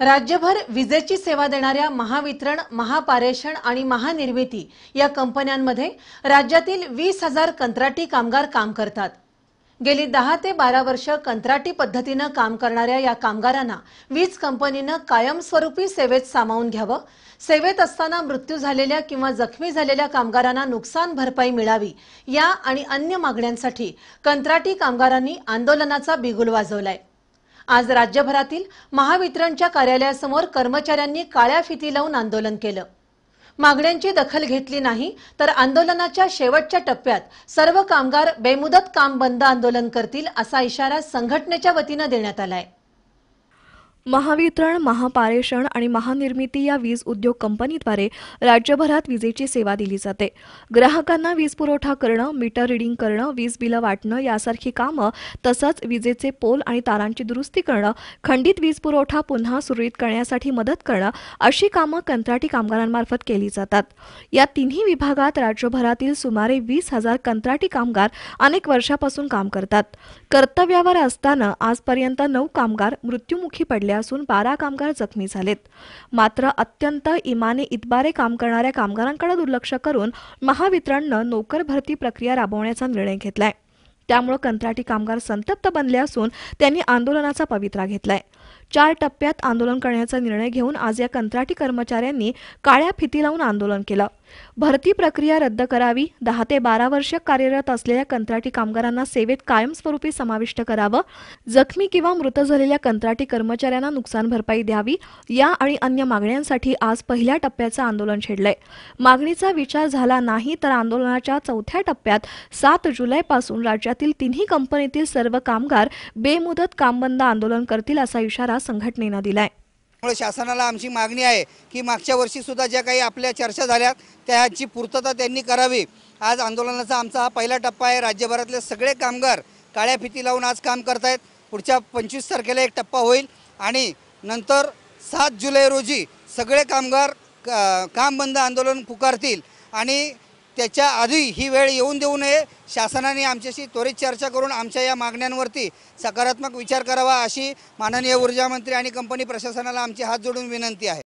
राज्यभर विजेची सेवा देणाऱ्या महावितरण महापारेषण आणि महानिर्मिती या कंपन्यांमध्ये राज्यातील वीस हजार कंत्राटी कामगार काम करतात गेली दहा ते बारा वर्ष कंत्राटी पद्धतीनं काम करणाऱ्या या कामगारांना वीज कंपनीनं कायमस्वरूपी सेवेत सामावून घ्यावं सेवेत असताना मृत्यू झालेल्या किंवा जखमी झालेल्या कामगारांना नुकसान भरपाई मिळावी या आणि अन्य मागण्यांसाठी कंत्राटी कामगारांनी आंदोलनाचा बिगुल वाजवलाय आज राज्यभरातील महावितरणच्या कार्यालयासमोर कर्मचाऱ्यांनी काळ्या फिती लावून आंदोलन केलं मागण्यांची दखल घेतली नाही तर आंदोलनाच्या शेवटच्या टप्प्यात सर्व कामगार बेमुदत काम बंद आंदोलन करतील असा इशारा संघटनेच्या वतीनं देण्यात आला आहे महावितरण महापारेषण आणि महानिर्मिती या वीज उद्योग कंपनीद्वारे राज्यभरात विजेची सेवा दिली जाते ग्राहकांना वीज पुरवठा करणं मीटर रिडिंग करणं वीज बिलं वाटणं यासारखी कामं तसंच विजेचे पोल आणि तारांची दुरुस्ती करणं खंडित वीज पुरवठा पुन्हा सुरळीत करण्यासाठी मदत करणं अशी कामं कंत्राटी कामगारांमार्फत केली जातात या तिन्ही विभागात राज्यभरातील सुमारे वीस हजार कंत्राटी कामगार अनेक वर्षापासून काम करतात कर्तव्यावर असताना आजपर्यंत नऊ कामगार मृत्यूमुखी पडले असून बारा कामगार जखमी झालेत मात्र अत्यंत इमाने इतबारे काम करणाऱ्या कामगारांकडे दुर्लक्ष करून महावितरणनं नोकर भरती प्रक्रिया राबवण्याचा निर्णय घेतलाय त्यामुळे कंत्राटी कामगार संतप्त बनले असून त्यांनी आंदोलनाचा पवित्रा घेतलाय चार टप्प्यात आंदोलन करण्याचा निर्णय घेऊन आज या कंत्राटी कर्मचाऱ्यांनी काळ्या फिती लावून आंदोलन केलं भरती प्रक्रिया रद्द करावी दहा ते बारा वर्ष कार्यरत असलेल्या कंत्राटी कामगारांना सेवेत कायमस्वरूपी समाविष्ट करावं जखमी किंवा मृत झालेल्या कंत्राटी कर्मचाऱ्यांना नुकसान भरपाई द्यावी या आणि अन्य मागण्यांसाठी आज पहिल्या टप्प्याचं आंदोलन छेडलंय मागणीचा विचार झाला नाही तर आंदोलनाच्या चौथ्या टप्प्यात सात जुलैपासून राज्यातील तिन्ही कंपनीतील सर्व कामगार बेमुदत कामबंद आंदोलन करतील असा इशारा संघटनेनं दिलाय त्यामुळे शासनाला आमची मागणी आहे की मागच्या वर्षीसुद्धा ज्या काही आपल्या चर्चा झाल्या त्याची पूर्तता त्यांनी करावी आज आंदोलनाचा आमचा हा पहिला टप्पा आहे राज्यभरातले सगळे कामगार काळ्या फिती लावून आज काम आहेत पुढच्या पंचवीस तारखेला एक टप्पा होईल आणि नंतर सात जुलै रोजी सगळे कामगार का, काम बंद आंदोलन पुकारतील आणि त्याच्या आधी ही वेळ येऊन देऊ नये शासनाने आमच्याशी त्वरित चर्चा करून आमच्या या मागण्यांवरती सकारात्मक विचार करावा अशी माननीय ऊर्जामंत्री आणि कंपनी प्रशासनाला आमचे हात जोडून विनंती आहे